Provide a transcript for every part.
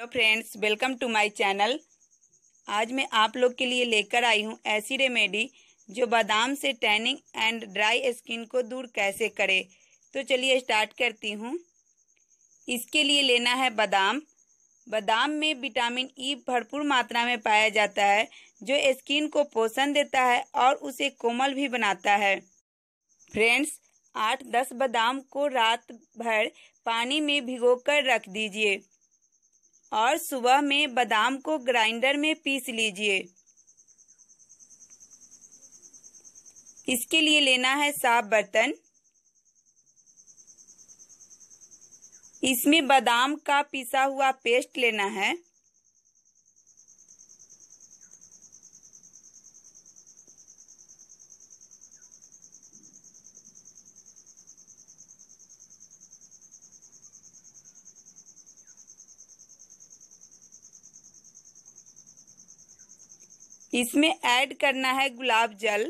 hello friends welcome to my channel आज मैं आप लोग के लिए लेकर आई हूँ ऐसी रेमेडी जो बादाम से टैनिंग एंड ड्राई स्किन को दूर कैसे करे तो चलिए स्टार्ट करती हूँ इसके लिए लेना है बादाम बादाम में विटामिन ई e भरपूर मात्रा में पाया जाता है जो स्किन को पोषण देता है और उसे कोमल भी बनाता है फ्रेंड्स आठ दस बादाम को रात भर पानी में भिगोकर रख दीजिए और सुबह में बादाम को ग्राइंडर में पीस लीजिए इसके लिए लेना है साफ बर्तन इसमें बादाम का पिसा हुआ पेस्ट लेना है इसमें ऐड करना है गुलाब जल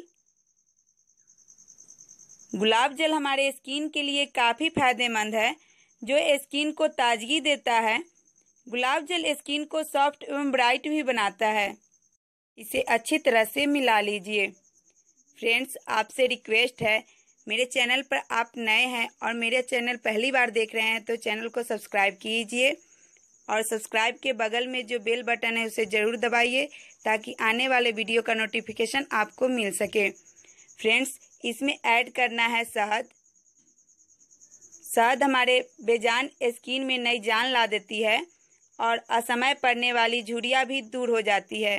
गुलाब जल हमारे स्किन के लिए काफ़ी फायदेमंद है जो स्किन को ताजगी देता है गुलाब जल स्किन को सॉफ्ट एवं ब्राइट भी बनाता है इसे अच्छी तरह से मिला लीजिए फ्रेंड्स आपसे रिक्वेस्ट है मेरे चैनल पर आप नए हैं और मेरे चैनल पहली बार देख रहे हैं तो चैनल को सब्सक्राइब कीजिए और सब्सक्राइब के बगल में जो बेल बटन है उसे ज़रूर दबाइए ताकि आने वाले वीडियो का नोटिफिकेशन आपको मिल सके फ्रेंड्स इसमें ऐड करना है शहद शहद हमारे बेजान स्किन में नई जान ला देती है और असमय पड़ने वाली झुरिया भी दूर हो जाती है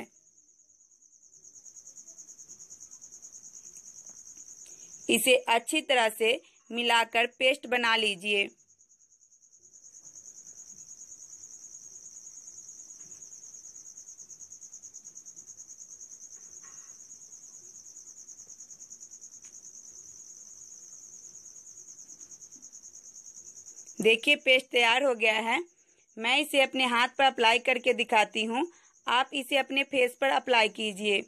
इसे अच्छी तरह से मिलाकर पेस्ट बना लीजिए देखिए पेस्ट तैयार हो गया है मैं इसे अपने हाथ पर अप्लाई करके दिखाती हूँ आप इसे अपने फेस पर अप्लाई कीजिए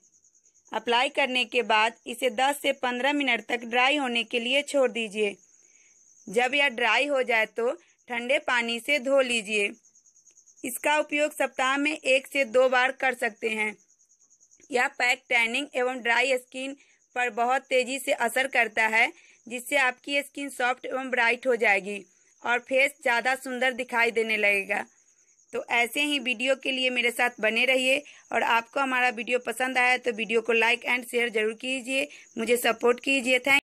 अप्लाई करने के बाद इसे 10 से 15 मिनट तक ड्राई होने के लिए छोड़ दीजिए जब यह ड्राई हो जाए तो ठंडे पानी से धो लीजिए इसका उपयोग सप्ताह में एक से दो बार कर सकते हैं यह पैक टैनिंग एवं ड्राई स्किन पर बहुत तेजी से असर करता है जिससे आपकी स्किन सॉफ्ट एवं ब्राइट हो जाएगी और फेस ज़्यादा सुंदर दिखाई देने लगेगा तो ऐसे ही वीडियो के लिए मेरे साथ बने रहिए और आपको हमारा वीडियो पसंद आया तो वीडियो को लाइक एंड शेयर जरूर कीजिए मुझे सपोर्ट कीजिए थैंक